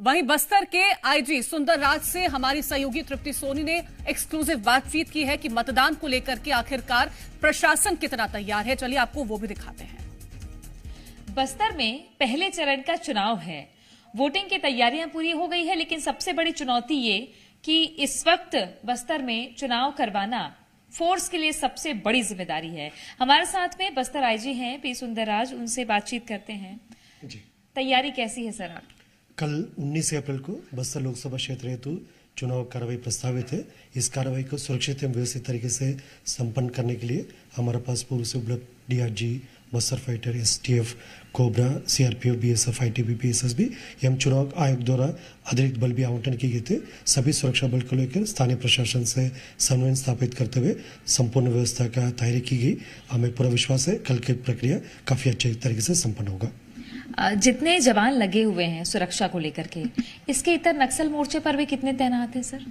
वहीं बस्तर के आईजी सुंदरराज से हमारी सहयोगी तृप्ति सोनी ने एक्सक्लूसिव बातचीत की है कि मतदान को लेकर के आखिरकार प्रशासन कितना तैयार है चलिए आपको वो भी दिखाते हैं बस्तर में पहले चरण का चुनाव है वोटिंग की तैयारियां पूरी हो गई है लेकिन सबसे बड़ी चुनौती ये कि इस वक्त बस्तर में चुनाव करवाना फोर्स के लिए सबसे बड़ी जिम्मेदारी है हमारे साथ में बस्तर आईजी हैं पी सुंदरराज उनसे बातचीत करते हैं तैयारी कैसी है सर आपकी कल 19 अप्रैल को बस्तर लोकसभा क्षेत्र हेतु चुनाव कार्रवाई प्रस्तावित है इस कार्रवाई को सुरक्षित एवं व्यवस्थित तरीके से संपन्न करने के लिए हमारे पास पूर्व से उपलब्ध DRG Bastar fighter STF COBRA CRPF BSF ITBP एवं चुनाव आयोग द्वारा अतिरिक्त बल भी आवंटन किए गए थे सभी सुरक्षा बल को लेकर स्थानीय प्रशासन से समन्वय स्थापित करते हुए संपूर्ण व्यवस्था का तैयारी की गई हमें पूरा विश्वास है कल की प्रक्रिया काफ़ी अच्छे तरीके से संपन्न होगा जितने जवान लगे हुए हैं सुरक्षा को लेकर के इसके इतर नक्सल मोर्चे पर भी कितने तैनात हैं सर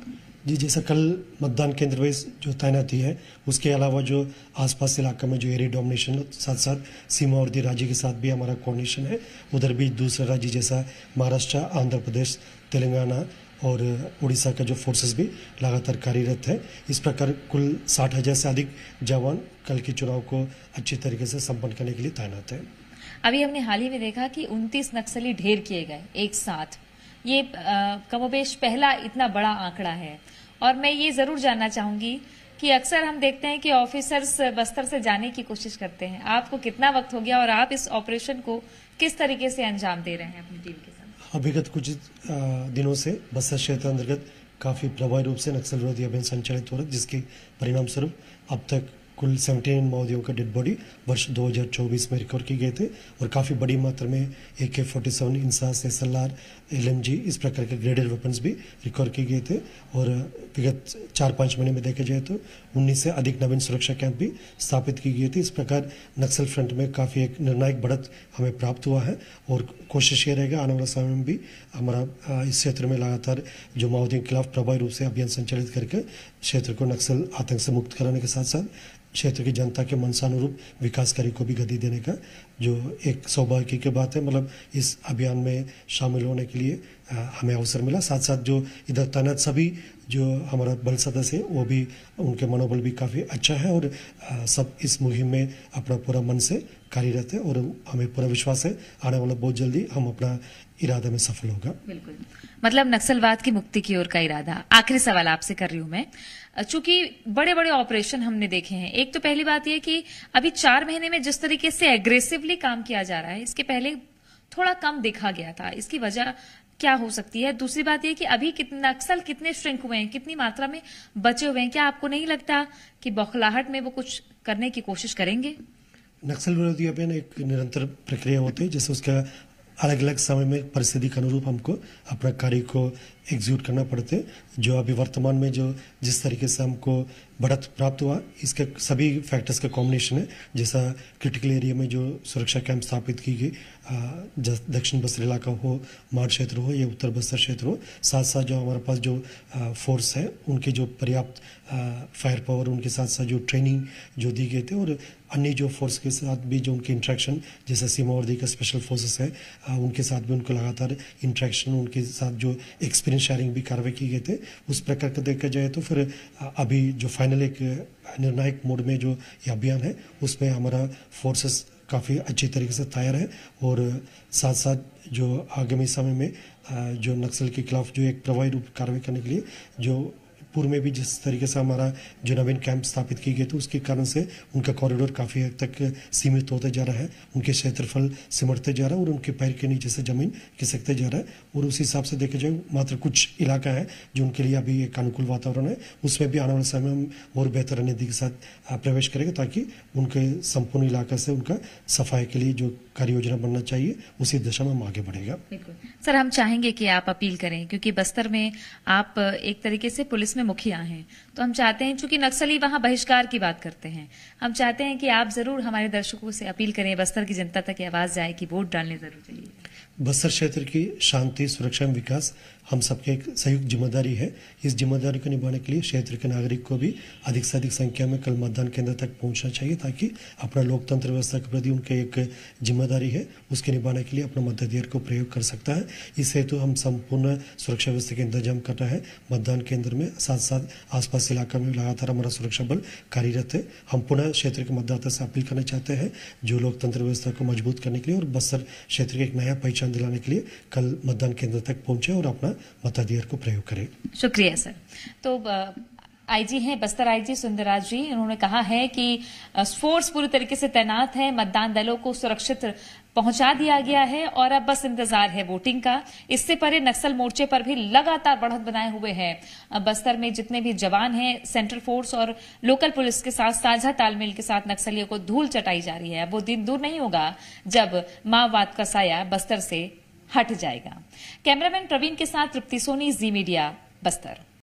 जी जैसा कल मतदान केंद्र वाइज जो तैनाती है उसके अलावा जो आसपास इलाका में जो एरिया डोमिनेशन साथ साथ सीमावर्ती राज्य के साथ भी हमारा कोऑर्डिनेशन है उधर भी दूसरा राज्य जैसा महाराष्ट्र आंध्र प्रदेश तेलंगाना और उड़ीसा का जो फोर्सेस भी लगातार कार्यरत है इस प्रकार कुल साठ हज़ार से अधिक जवान कल के चुनाव को अच्छी तरीके से संपन्न करने के लिए तैनात है अभी हमने हाल ही में देखा कि 29 नक्सली ढेर किए गए एक साथ ये कमोबेश पहला इतना बड़ा आंकड़ा है और मैं ये जरूर जानना चाहूंगी कि अक्सर हम देखते हैं कि ऑफिसर्स बस्तर से जाने की कोशिश करते हैं आपको कितना वक्त हो गया और आप इस ऑपरेशन को किस तरीके से अंजाम दे रहे हैं अपनी टीम के साथ अभिगत कुछ दिनों से बस्तर क्षेत्र अंतर्गत काफ़ी प्रभावी रूप से नक्सल विरोधी अभियान संचालित हो रहा है जिसके परिणाम स्वरूप अब तक कुल 17 माओवादियों का डेड बॉडी वर्ष 2024 में रिकॉर्ड किए गए थे और काफ़ी बड़ी मात्रा में A K forty seven INSAS S L R L M G इस प्रकार के ग्रेडेड वेपन्स भी रिकॉर्ड किए गए थे और विगत चार पाँच महीने में देखा जाए तो उन्नीस से अधिक नवीन सुरक्षा कैंप भी स्थापित की गए थे इस प्रकार नक्सल फ्रंट में काफ़ी एक निर्णायक बढ़त हमें प्राप्त हुआ है और कोशिश ये रहेगा आने वाला समय में भी हमारा इस क्षेत्र में लगातार जो माओवादियों के खिलाफ प्रभावी रूप से अभियान संचालित करके क्षेत्र को नक्सल आतंक से मुक्त कराने के साथ साथ क्षेत्र की जनता के मनसानुरूप विकास कार्य को भी गति देने का जो एक सौभाग्य की बात है मतलब इस अभियान में शामिल होने के लिए हमें अवसर मिला साथ साथ जो इधर तैनात सभी जो हमारा बल सदस्य है वो भी उनके मनोबल भी काफ़ी अच्छा है और सब इस मुहिम में अपना पूरा मन से कार्यरत है और हमें पूरा विश्वास है आने वाला बहुत जल्दी हम अपना इरादे में सफल होगा बिल्कुल मतलब नक्सलवाद की मुक्ति की ओर का इरादा आखिरी सवाल आपसे कर रही हूं मैं चूंकि बड़े बड़े ऑपरेशन हमने देखे हैं एक तो पहली बात यह कि अभी चार महीने में जिस तरीके से एग्रेसिवली काम किया जा रहा है इसके पहले थोड़ा कम देखा गया था इसकी वजह क्या हो सकती है दूसरी बात यह कि अभी कितने नक्सल कितने श्रिंक हुए हैं कितनी मात्रा में बचे हुए हैं क्या आपको नहीं लगता कि बौखलाहट में वो कुछ करने की कोशिश करेंगे नक्सल विरोधी अभियान एक निरंतर प्रक्रिया होती है जैसे उसका अलग अलग समय में परिस्थिति के अनुरूप हमको अपना कार्य को एग्जीक्यूट करना पड़ते जो अभी वर्तमान में जो जिस तरीके से हमको बढ़त प्राप्त हुआ इसके सभी फैक्टर्स का कॉम्बिनेशन है जैसा क्रिटिकल एरिया में जो सुरक्षा कैंप स्थापित की गई दक्षिण बस्तर इलाका हो मार क्षेत्र हो या उत्तर बस्तर क्षेत्र हो साथ साथ जो हमारे पास जो फोर्स है उनके जो पर्याप्त फायर पावर उनके साथ साथ जो ट्रेनिंग जो दी गई थी और अन्य जो फोर्स के साथ भी जो उनके इंट्रैक्शन जैसे सीमावर्दी का स्पेशल फोर्सेस है उनके साथ भी उनको लगातार इंट्रैक्शन उनके साथ जो एक्सपीरियंस शेयरिंग भी कार्रवाई की गई थे उस प्रकार का देखा जाए तो फिर अभी जो फाइनल एक निर्णायक मोड में जो ये अभियान है उसमें हमारा फोर्सेस काफ़ी अच्छी तरीके से तैयार है और साथ साथ जो आगामी समय में जो नक्सल के खिलाफ जो एक प्रभावी रूप कार्रवाई करने के लिए जो पूर्व में भी जिस तरीके से हमारा जो नवीन कैंप स्थापित किए गए थे उसके कारण से उनका कॉरिडोर काफ़ी हद तक सीमित होते जा रहा है उनके क्षेत्रफल सिमटते जा रहा है और उनके पैर के नीचे से ज़मीन खिसकते जा रहा है और उस हिसाब से देखा जाए मात्र कुछ इलाका है जो उनके लिए अभी एक अनुकूल वातावरण है उसमें भी आने वाले समय हम और बेहतर रणनीति के साथ प्रवेश करेंगे ताकि उनके संपूर्ण इलाका से उनका सफाई के लिए जो कार्य योजना बनना चाहिए उसी दिशा में हम आगे बढ़ेगा सर हम चाहेंगे कि आप अपील करें क्योंकि बस्तर में आप एक तरीके से पुलिस में मुखिया हैं तो हम चाहते हैं चूंकि नक्सली वहां बहिष्कार की बात करते हैं हम चाहते हैं कि आप जरूर हमारे दर्शकों से अपील करें बस्तर की जनता तक आवाज जाए कि वोट डालने जरूर चाहिए बस्तर क्षेत्र की शांति सुरक्षा एवं विकास हम सबके एक संयुक्त जिम्मेदारी है इस जिम्मेदारी को निभाने के लिए क्षेत्र के नागरिक को भी अधिक से अधिक संख्या में कल मतदान केंद्र तक पहुंचना चाहिए ताकि अपना लोकतंत्र व्यवस्था के प्रति उनके एक जिम्मेदारी है उसके निभाने के लिए अपना मताधिकार को प्रयोग कर सकता है इस हेतु हम संपूर्ण सुरक्षा व्यवस्था के इंतजाम कर रहे हैं मतदान केंद्र में साथ साथ आसपास इलाका में लगातार हमारा सुरक्षा बल कार्यरत है हम पुनः क्षेत्र के मतदाता से अपील करना चाहते हैं जो लोकतंत्र व्यवस्था को मजबूत करने के लिए और बस्तर क्षेत्र के एक नया पहचान दिलाने के लिए कल मतदान केंद्र तक पहुंचे और अपना मताधिकार को प्रयोग करें शुक्रिया सर तो आईजी हैं बस्तर आईजी सुंदरराज जी उन्होंने कहा है कि फोर्स पूरी तरीके से तैनात है मतदान दलों को सुरक्षित पहुंचा दिया गया है और अब बस इंतजार है वोटिंग का इससे परे नक्सल मोर्चे पर भी लगातार बढ़त बनाए हुए हैं बस्तर में जितने भी जवान हैं सेंट्रल फोर्स और लोकल पुलिस के साथ साझा तालमेल के साथ नक्सलियों को धूल चटाई जा रही है वो दिन दूर नहीं होगा जब माओवाद का साया बस्तर से हट जाएगा कैमरामैन प्रवीण के साथ तृप्ति सोनी जी मीडिया बस्तर